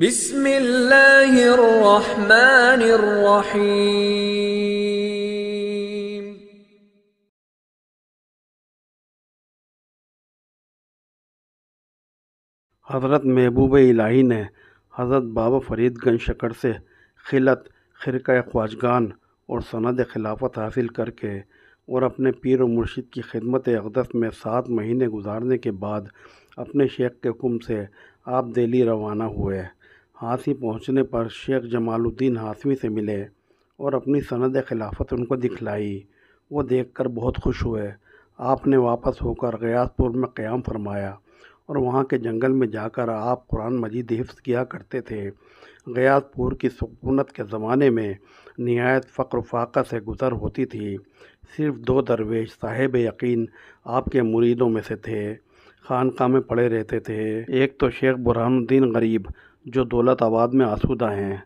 बिस्मिल्लाहिर्रहमानिर्रहीम हज़रत महबूब इलाही ने हज़रत बाबा फरीदगंज शकर से खिलत खिरक ख्वाजगान और सनद खिलाफत हासिल करके और अपने पीर और मुर्शिद की खिदमत अकदस में सात महीने गुजारने के बाद अपने शेख के हुम से आप दिल्ली रवाना हुए हाथी पहुंचने पर शेख जमालुद्दीन हाशमी से मिले और अपनी सनद खिलाफत उनको दिखलाई वो देखकर बहुत खुश हुए आपने वापस होकर गयासपुर में क़्याम फरमाया और वहाँ के जंगल में जाकर आप कुरान मजीद हिफ्स किया करते थे गयासपुर की सकूनत के ज़माने में नहायत फ़क्र फाका से गुज़र होती थी सिर्फ दो दरवेश साहिब यकीन आपके मुरीदों में से थे खानका में पड़े रहते थे एक तो शेख बुरहानुद्दीन गरीब जो दौलत आबाद में आसूदा हैं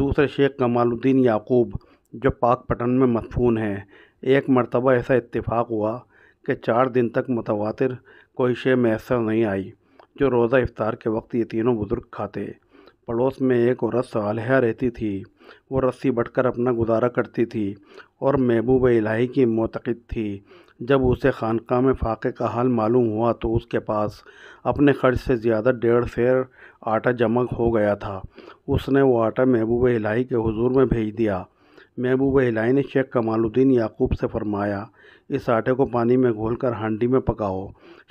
दूसरे शेख कमालुद्दीन याक़ूब जो पाक पटन में मदफून हैं एक मरतबा ऐसा इतफाक़ हुआ कि चार दिन तक मुतवा कोई शे मैसर नहीं आई जो रोज़ा इफ़्तार के वक्त ये तीनों बुज़ुर्ग खाते पड़ोस में एक औरत सालहा रहती थी वो रस्सी बटकर अपना गुजारा करती थी और महबूब इलाही की मोतकद थी जब उसे खानका में फाके का हाल मालूम हुआ तो उसके पास अपने खर्च से ज़्यादा डेढ़ फेर आटा जमा हो गया था उसने वो आटा महबूब इलाही के हुजूर में भेज दिया महबूब इलाही ने शेख कमालुद्दीन याकूब से फरमाया इस आटे को पानी में घोलकर हांडी में पकाओ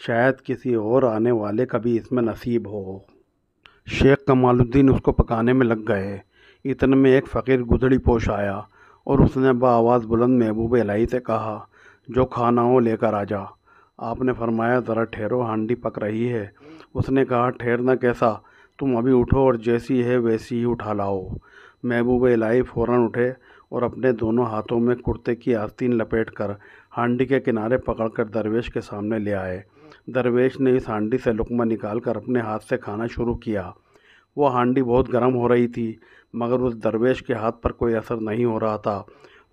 शायद किसी और आने वाले का भी इसमें नसीब हो शेख कमालुद्दीन उसको पकाने में लग गए इतने में एक फ़कीर गुदड़ी पोश आया और उसने आवाज़ बुलंद महबूब इलाही से कहा जो खाना हो लेकर आ जा आपने फरमाया ज़रा ठहरो हांडी पक रही है उसने कहा ठहरना कैसा तुम अभी उठो और जैसी है वैसी ही उठा लाओ महबूब लाई फ़ौर उठे और अपने दोनों हाथों में कुर्ते की आस्तीन लपेट कर हांडी के किनारे पकड़कर दरवेश के सामने ले आए दरवेश ने इस हांडी से लुकमा निकाल कर अपने हाथ से खाना शुरू किया वो हांडी बहुत गर्म हो रही थी मगर उस दरवेश के हाथ पर कोई असर नहीं हो रहा था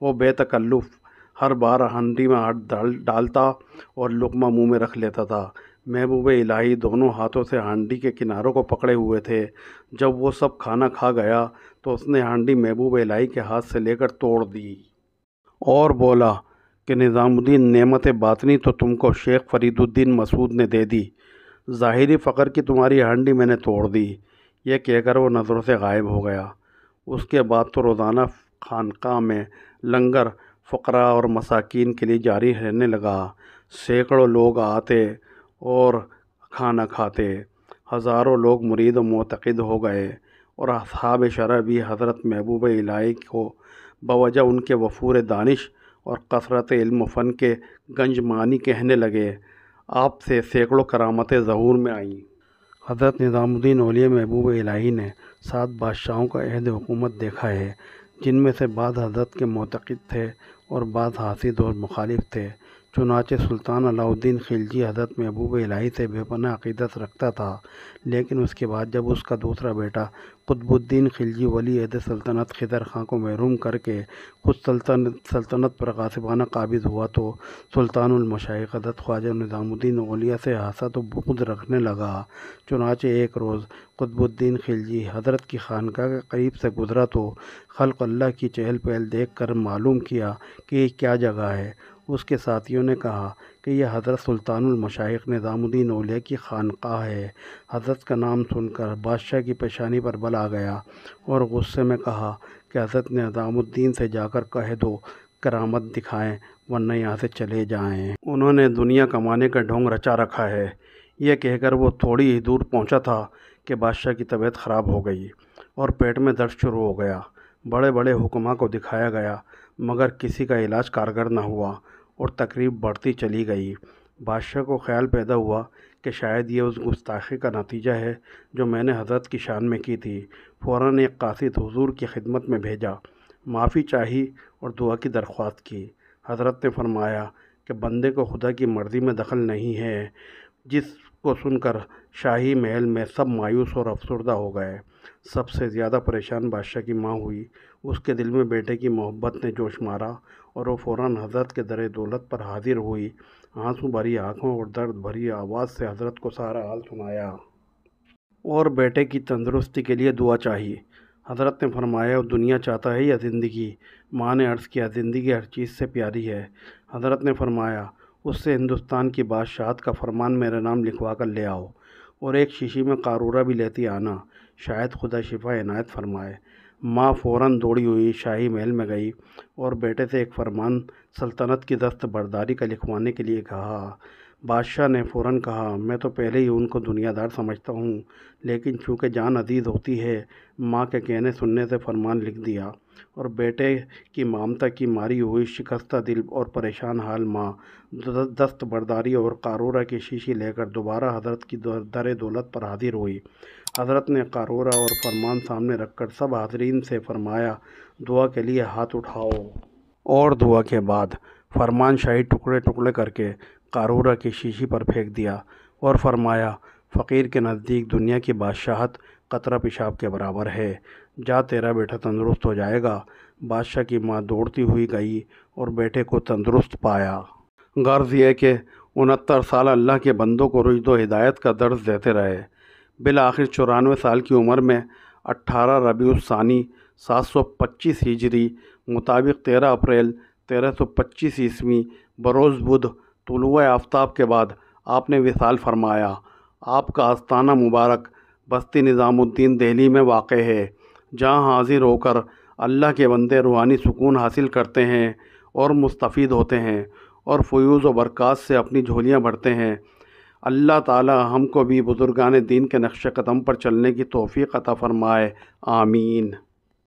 वो बेतकल्लुफ़ हर बार हांडी में हाथ डाल डालता और लुकमा मुंह में रख लेता था महबूब इलाही दोनों हाथों से हांडी के किनारों को पकड़े हुए थे जब वो सब खाना खा गया तो उसने हांडी महबूब इलाही के हाथ से लेकर तोड़ दी और बोला कि निज़ामुद्दीन नेमत बातनी तो तुमको शेख फरीदुद्दीन मसूद ने दे दी ज़ाहिरी फ़कर की तुम्हारी हांडी मैंने तोड़ दी यह कहकर वो नज़रों से गायब हो गया उसके बाद तो रोज़ाना खानका में लंगर फ़करा और मसाकिन के लिए जारी रहने लगा सैकड़ों लोग आते और खाना खाते हज़ारों लोग मुरीद मतकद हो गए और अब शरा भी हज़रत महबूब इलाई को बवजह उनके वफूर दानिश और कसरत इल्म फ़न के गंजमानी कहने लगे आपसे सैकड़ों करामतें ज़हूर में आईं हज़रत निज़ामुद्दीन औलिया महबूब इलाही ने सात बादशाहों का अहद हुकूमत देखा है जिनमें से बाद हज़रत के मतकद थे और बाद हासिद और मुखालिफ थे चुनाचे सुल्तान अलाउद्दीन खिलजी हज़रत महबूब इलाही से बेपना अकीदत रखता था लेकिन उसके बाद जब उसका दूसरा बेटा कुतबुद्दीन खिलजी वली अहद सल्तनत खिदर खां को महरूम करके खुद सल्तनत सल्तनत पर गासिबाना काबिज़ हुआ तो सुल्तानमशाही हज़रत ख्वाजा निज़ामुद्दीन ओलिया से हासा तो बुद रखने लगा चुनाचे एक रोज़ कुतबुद्दीन खिलजी हज़रत की खानका के करीब से गुज़रा तो खलकल्ला की चहल पहल देख कर मालूम किया कि क्या जगह है उसके साथियों ने कहा कि यह हज़रत सुल्तानमशाक निज़ामुद्दीन ओलिया की खानका है हज़रत का नाम सुनकर बादशाह की पेशानी पर बल आ गया और गुस्से में कहा कि हज़रत निज़ामुद्दीन से जाकर कह दो करामत दिखाएं वरना यहाँ से चले जाएं उन्होंने दुनिया कमाने का ढोंग रचा रखा है यह कहकर वो थोड़ी ही दूर पहुँचा था कि बादशाह की तबीयत ख़राब हो गई और पेट में दर्द शुरू हो गया बड़े बड़े हुक्मा को दिखाया गया मगर किसी का इलाज कारगर न हुआ और तकरीब बढ़ती चली गई बादशाह को ख्याल पैदा हुआ कि शायद ये उस गुस्ताखी का नतीजा है जो मैंने हज़रत की शान में की थी फ़ौर एक कासिद हजूर की खिदमत में भेजा माफ़ी चाही और दुआ की दरख्वास्त की हज़रत ने फरमाया कि बंदे को खुदा की मर्ज़ी में दखल नहीं है जिसको सुनकर शाही महल में सब मायूस और अफसरदा हो गए सबसे ज़्यादा परेशान बादशाह की माँ हुई उसके दिल में बेटे की मोहब्बत ने जोश मारा और वो फ़ौर हज़रत के दर दौलत पर हाज़िर हुई आंसू भरी आँखों और दर्द भरी आवाज़ से हज़रत को सारा हाल सुनाया और बेटे की तंदुरुस्ती के लिए दुआ चाहिए हज़रत ने फरमाया दुनिया चाहता है या ज़िंदगी माँ ने अर्ज़ किया ज़िंदगी हर चीज़ से प्यारी है हज़रत ने फरमाया उससे हिंदुस्तान की बादशाहत का फरमान मेरा नाम लिखवा कर ले आओ और एक शीशी में कारूरा भी लेती आना शायद खुदा शिफा इनायत फरमाए माँ फ़ौरन दौड़ी हुई शाही महल में गई और बेटे से एक फरमान सल्तनत की दस्त बर्दारी का लिखवाने के लिए कहा बादशाह ने फ़ौरन कहा मैं तो पहले ही उनको दुनियादार समझता हूँ लेकिन चूँकि जान अजीज़ होती है माँ के कहने सुनने से फरमान लिख दिया और बेटे की मामता की मारी हुई शिकस्ता दिल और परेशान हाल माँ दस्त बर्दारी और कारूरा की शीशी लेकर दोबारा हजरत की दर दौलत पर हाजिर हुई हज़रत ने कारोरा और फरमान सामने रखकर सब हाजरीन से फरमाया दुआ के लिए हाथ उठाओ और दुआ के बाद फरमान शाही टुकड़े टुकड़े करके कारोरा की शीशी पर फेंक दिया और फरमाया फ़कीर के नज़दीक दुनिया की बादशाहत कतरा पेशाब के बराबर है जा तेरा बेटा तंदुरुस्त हो जाएगा बादशाह की माँ दौड़ती हुई गई और बेटे को तंदुरुस्त पाया गर्ज यह कि उनहत्तर साल अल्लाह के बंदों को रुजद हिदायत का दर्ज देते रहे बिल आखिर चौरानवे साल की उम्र में अट्ठारह रबी सानी सात सौ पच्चीस हिजरी मुताबिक तेरह अप्रैल तेरह सौ पच्चीस ईस्वी बरोज़ बुध तुलु आफ्ताब के बाद आपने विसाल फरमाया आपका आस्थाना मुबारक बस्ती निज़ामुद्दीन दिल्ली में वाक़ है जहाँ हाजिर होकर अल्लाह के बंदे रूहानी सुकून हासिल करते हैं और मुस्तफ़ होते हैं और फ्यूज़ व बरक़ात से अपनी झोलियाँ भरते हैं अल्लाह ताला हमको भी बुज़ुर्गान दीन के नक्श कदम पर चलने की तोफ़ी अता फ़रमाए आमीन